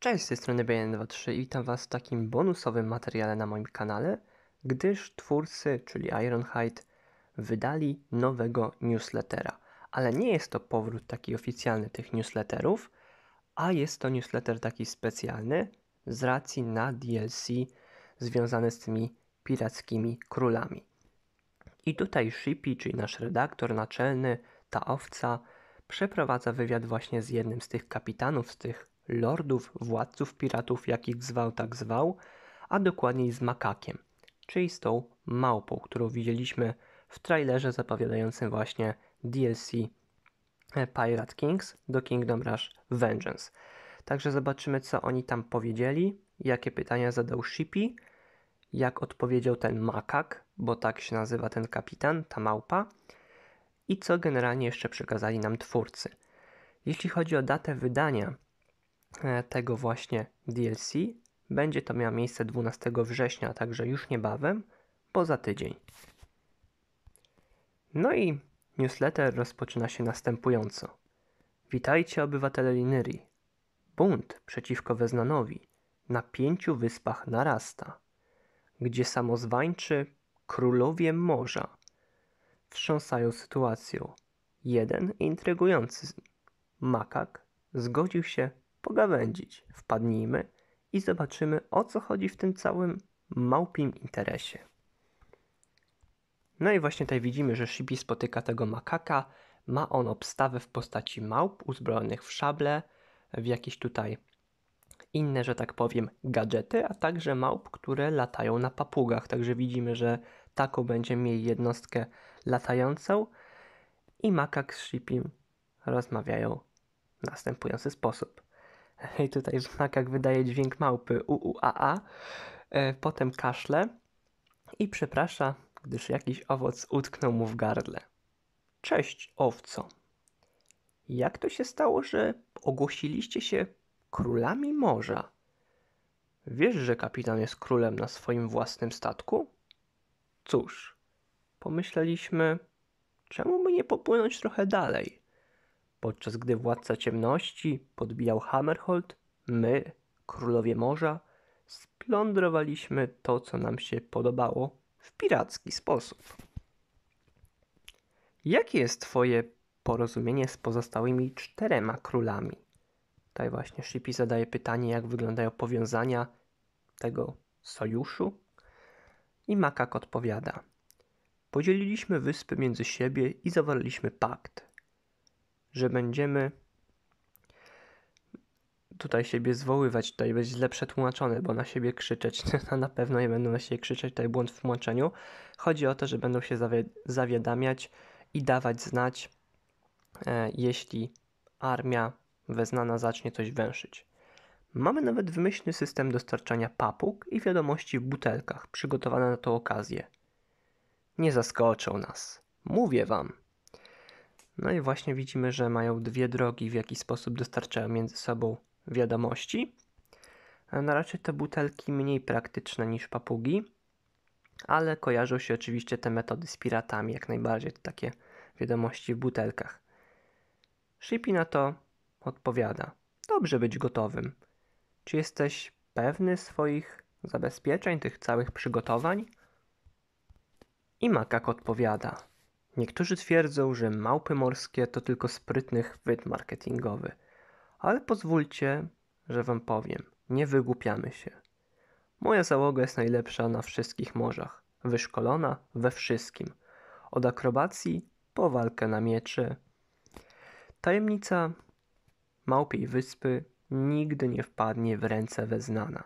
Cześć, z tej strony BN23 i witam Was w takim bonusowym materiale na moim kanale, gdyż twórcy, czyli Ironhide, wydali nowego newslettera. Ale nie jest to powrót taki oficjalny tych newsletterów, a jest to newsletter taki specjalny z racji na DLC związane z tymi pirackimi królami. I tutaj Shippy, czyli nasz redaktor naczelny, ta owca, przeprowadza wywiad właśnie z jednym z tych kapitanów, z tych lordów, władców piratów, jakich zwał tak zwał, a dokładniej z makakiem, czyli z tą małpą, którą widzieliśmy w trailerze zapowiadającym właśnie DLC e, Pirate Kings do Kingdom Rush Vengeance. Także zobaczymy, co oni tam powiedzieli, jakie pytania zadał Shippy, jak odpowiedział ten makak, bo tak się nazywa ten kapitan, ta małpa, i co generalnie jeszcze przekazali nam twórcy. Jeśli chodzi o datę wydania, E, tego właśnie DLC będzie to miało miejsce 12 września, także już niebawem, poza tydzień. No i newsletter rozpoczyna się następująco. Witajcie obywatele Linyrii. Bunt przeciwko Weznanowi na pięciu wyspach narasta, gdzie samozwańczy królowie morza wstrząsają sytuacją. Jeden intrygujący makak zgodził się pogawędzić, wpadnijmy i zobaczymy o co chodzi w tym całym małpim interesie. No i właśnie tutaj widzimy, że Shibi spotyka tego makaka. Ma on obstawę w postaci małp uzbrojonych w szable, w jakieś tutaj inne, że tak powiem, gadżety, a także małp, które latają na papugach. Także widzimy, że taką będzie mieli jednostkę latającą i makak z Shipim rozmawiają w następujący sposób. i tutaj w znakach wydaje dźwięk małpy UUAA, e, potem kaszle i przeprasza, gdyż jakiś owoc utknął mu w gardle. Cześć, owco. Jak to się stało, że ogłosiliście się królami morza? Wiesz, że kapitan jest królem na swoim własnym statku? Cóż, pomyśleliśmy, czemu by nie popłynąć trochę dalej? Podczas gdy władca ciemności podbijał Hammerhold, my, królowie morza, splądrowaliśmy to, co nam się podobało w piracki sposób. Jakie jest Twoje porozumienie z pozostałymi czterema królami? Tutaj właśnie Shippy zadaje pytanie, jak wyglądają powiązania tego sojuszu. I Makak odpowiada: Podzieliliśmy wyspy między siebie i zawarliśmy pakt że będziemy tutaj siebie zwoływać, tutaj być źle przetłumaczone, bo na siebie krzyczeć, na pewno nie będą na siebie krzyczeć, tutaj błąd w tłumaczeniu. Chodzi o to, że będą się zawi zawiadamiać i dawać znać, e, jeśli armia weznana zacznie coś węszyć. Mamy nawet wymyślny system dostarczania papug i wiadomości w butelkach, przygotowane na tą okazję. Nie zaskoczą nas. Mówię wam. No i właśnie widzimy, że mają dwie drogi, w jaki sposób dostarczają między sobą wiadomości. E, no raczej te butelki mniej praktyczne niż papugi, ale kojarzą się oczywiście te metody z piratami, jak najbardziej to takie wiadomości w butelkach. Shippy na to odpowiada: Dobrze być gotowym. Czy jesteś pewny swoich zabezpieczeń, tych całych przygotowań? I Makak odpowiada: Niektórzy twierdzą, że małpy morskie to tylko sprytny chwyt marketingowy. Ale pozwólcie, że wam powiem, nie wygłupiamy się. Moja załoga jest najlepsza na wszystkich morzach, wyszkolona we wszystkim. Od akrobacji po walkę na miecze. Tajemnica Małpiej Wyspy nigdy nie wpadnie w ręce weznana.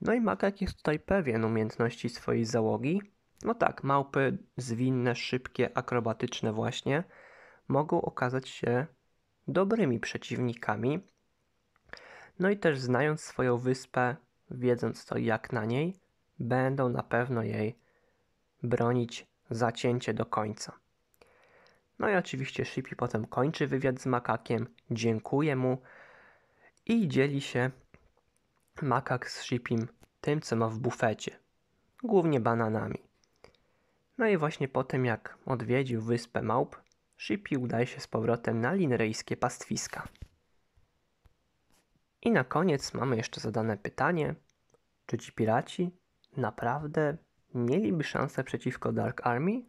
No i Makak jest tutaj pewien umiejętności swojej załogi, no tak, małpy zwinne, szybkie, akrobatyczne właśnie mogą okazać się dobrymi przeciwnikami. No i też znając swoją wyspę, wiedząc to jak na niej, będą na pewno jej bronić zacięcie do końca. No i oczywiście Shippy potem kończy wywiad z makakiem, dziękuje mu i dzieli się makak z Shippim tym, co ma w bufecie, głównie bananami. No i właśnie po tym jak odwiedził wyspę Małp, Shippy udaje się z powrotem na linerejskie pastwiska. I na koniec mamy jeszcze zadane pytanie, czy ci piraci naprawdę mieliby szansę przeciwko Dark Army?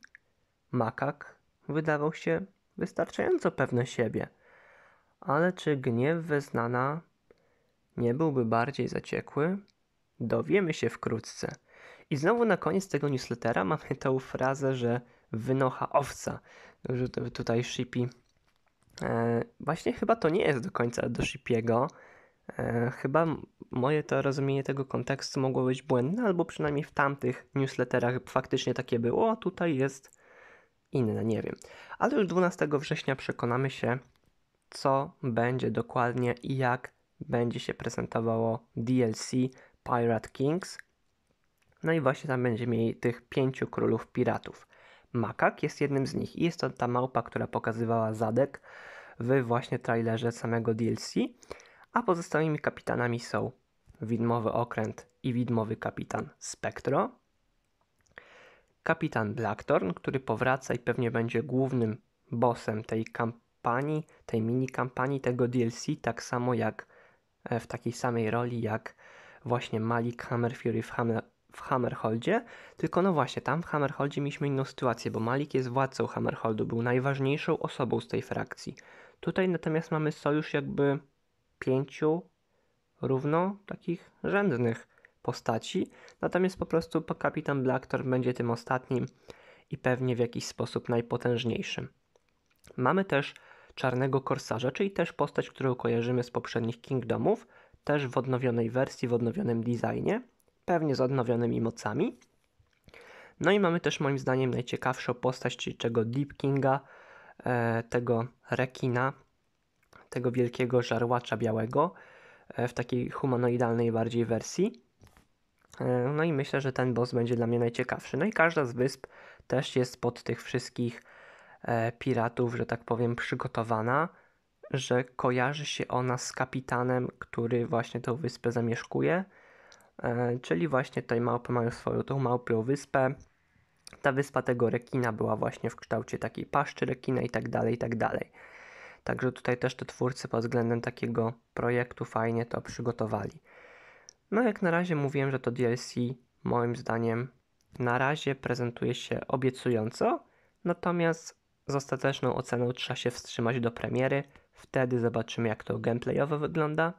Makak wydawał się wystarczająco pewny siebie, ale czy gniew Weznana nie byłby bardziej zaciekły? Dowiemy się wkrótce. I znowu na koniec tego newslettera mamy tą frazę, że wynocha owca, że tutaj Shippy. E, właśnie chyba to nie jest do końca do Shippiego. E, chyba moje to rozumienie tego kontekstu mogło być błędne, albo przynajmniej w tamtych newsletterach faktycznie takie było, a tutaj jest inne, nie wiem. Ale już 12 września przekonamy się, co będzie dokładnie i jak będzie się prezentowało DLC Pirate Kings, no i właśnie tam będzie mieli tych pięciu królów piratów. Makak jest jednym z nich i jest to ta małpa, która pokazywała zadek w właśnie trailerze samego DLC, a pozostałymi kapitanami są widmowy okręt i widmowy kapitan Spectro, kapitan Blackthorn, który powraca i pewnie będzie głównym bossem tej kampanii, tej mini kampanii tego DLC, tak samo jak e, w takiej samej roli jak właśnie Malik Hammerfury w Hammer, w Hammerholdzie, tylko no właśnie, tam w Hammerholdzie mieliśmy inną sytuację, bo Malik jest władcą Hammerholdu, był najważniejszą osobą z tej frakcji. Tutaj natomiast mamy sojusz jakby pięciu równo takich rzędnych postaci, natomiast po prostu kapitan Blackthorn będzie tym ostatnim i pewnie w jakiś sposób najpotężniejszym. Mamy też Czarnego Korsarza, czyli też postać, którą kojarzymy z poprzednich Kingdomów, też w odnowionej wersji, w odnowionym designie pewnie z odnowionymi mocami. No i mamy też moim zdaniem najciekawszą postać, czyli tego Deep Kinga, e, tego rekina, tego wielkiego żarłacza białego e, w takiej humanoidalnej bardziej wersji. E, no i myślę, że ten boss będzie dla mnie najciekawszy. No i każda z wysp też jest pod tych wszystkich piratów, że tak powiem, przygotowana, że kojarzy się ona z kapitanem, który właśnie tę wyspę zamieszkuje E, czyli właśnie tutaj małpy mają swoją tą małpią wyspę. Ta wyspa tego rekina była właśnie w kształcie takiej paszczy rekina i tak dalej, i tak dalej. Także tutaj też te twórcy pod względem takiego projektu fajnie to przygotowali. No jak na razie mówiłem, że to DLC moim zdaniem na razie prezentuje się obiecująco, natomiast z ostateczną oceną trzeba się wstrzymać do premiery. Wtedy zobaczymy jak to gameplayowo wygląda,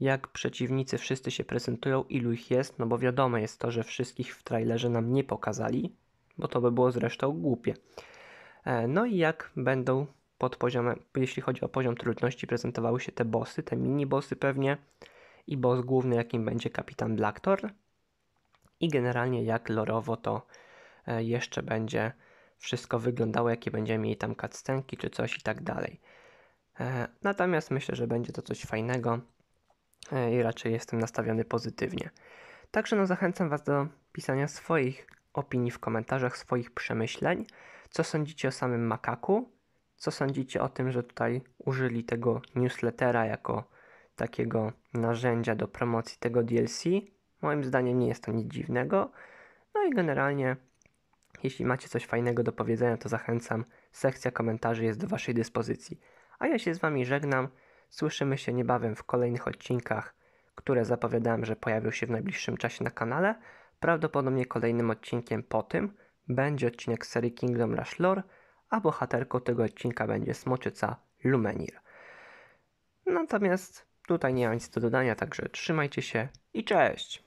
jak przeciwnicy wszyscy się prezentują, ilu ich jest, no bo wiadome jest to, że wszystkich w trailerze nam nie pokazali, bo to by było zresztą głupie. E, no i jak będą pod poziomem, jeśli chodzi o poziom trudności, prezentowały się te bossy, te mini-bossy pewnie i boss główny, jakim będzie kapitan Blacktor. I generalnie jak lorowo to e, jeszcze będzie wszystko wyglądało, jakie będziemy mieli tam cutscenki czy coś i tak dalej. E, natomiast myślę, że będzie to coś fajnego. E, i raczej jestem nastawiony pozytywnie. Także no, zachęcam Was do pisania swoich opinii w komentarzach, swoich przemyśleń. Co sądzicie o samym makaku? Co sądzicie o tym, że tutaj użyli tego newslettera jako takiego narzędzia do promocji tego DLC? Moim zdaniem nie jest to nic dziwnego. No i generalnie, jeśli macie coś fajnego do powiedzenia, to zachęcam. Sekcja komentarzy jest do Waszej dyspozycji. A ja się z Wami żegnam. Słyszymy się niebawem w kolejnych odcinkach, które zapowiadałem, że pojawią się w najbliższym czasie na kanale. Prawdopodobnie kolejnym odcinkiem po tym będzie odcinek serii Kingdom Rush Lore, a bohaterką tego odcinka będzie smoczyca Lumenir. Natomiast tutaj nie ma nic do dodania, także trzymajcie się i cześć!